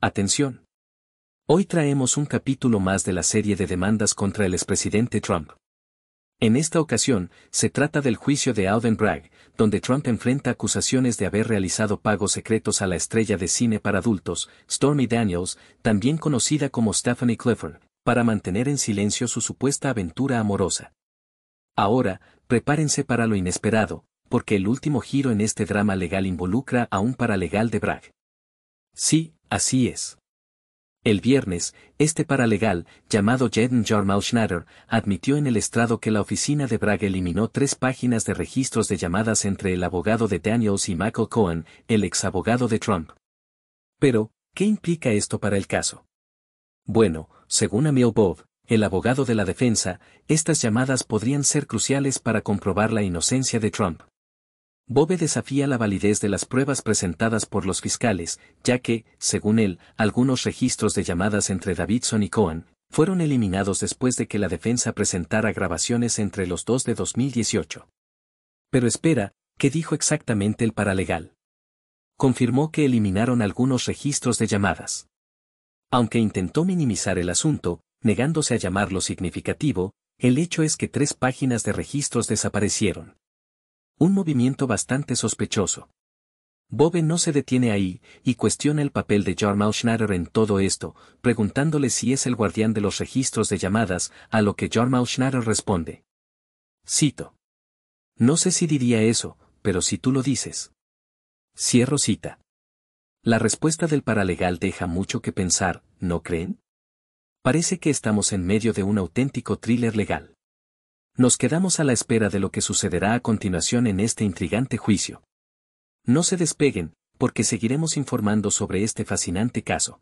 Atención. Hoy traemos un capítulo más de la serie de demandas contra el expresidente Trump. En esta ocasión, se trata del juicio de Alden Bragg, donde Trump enfrenta acusaciones de haber realizado pagos secretos a la estrella de cine para adultos, Stormy Daniels, también conocida como Stephanie Clifford, para mantener en silencio su supuesta aventura amorosa. Ahora, prepárense para lo inesperado, porque el último giro en este drama legal involucra a un paralegal de Bragg. Sí, Así es. El viernes, este paralegal, llamado Jeden Jarmal admitió en el estrado que la oficina de Bragg eliminó tres páginas de registros de llamadas entre el abogado de Daniels y Michael Cohen, el exabogado de Trump. Pero, ¿qué implica esto para el caso? Bueno, según Emil Bob, el abogado de la defensa, estas llamadas podrían ser cruciales para comprobar la inocencia de Trump. Bobe desafía la validez de las pruebas presentadas por los fiscales, ya que, según él, algunos registros de llamadas entre Davidson y Cohen fueron eliminados después de que la defensa presentara grabaciones entre los dos de 2018. Pero espera, ¿qué dijo exactamente el paralegal? Confirmó que eliminaron algunos registros de llamadas. Aunque intentó minimizar el asunto, negándose a llamarlo significativo, el hecho es que tres páginas de registros desaparecieron. Un movimiento bastante sospechoso. Bobe no se detiene ahí, y cuestiona el papel de Jarmal Schneider en todo esto, preguntándole si es el guardián de los registros de llamadas, a lo que Jarmal Schneider responde. Cito. No sé si diría eso, pero si tú lo dices. Cierro cita. La respuesta del paralegal deja mucho que pensar, ¿no creen? Parece que estamos en medio de un auténtico thriller legal nos quedamos a la espera de lo que sucederá a continuación en este intrigante juicio. No se despeguen, porque seguiremos informando sobre este fascinante caso.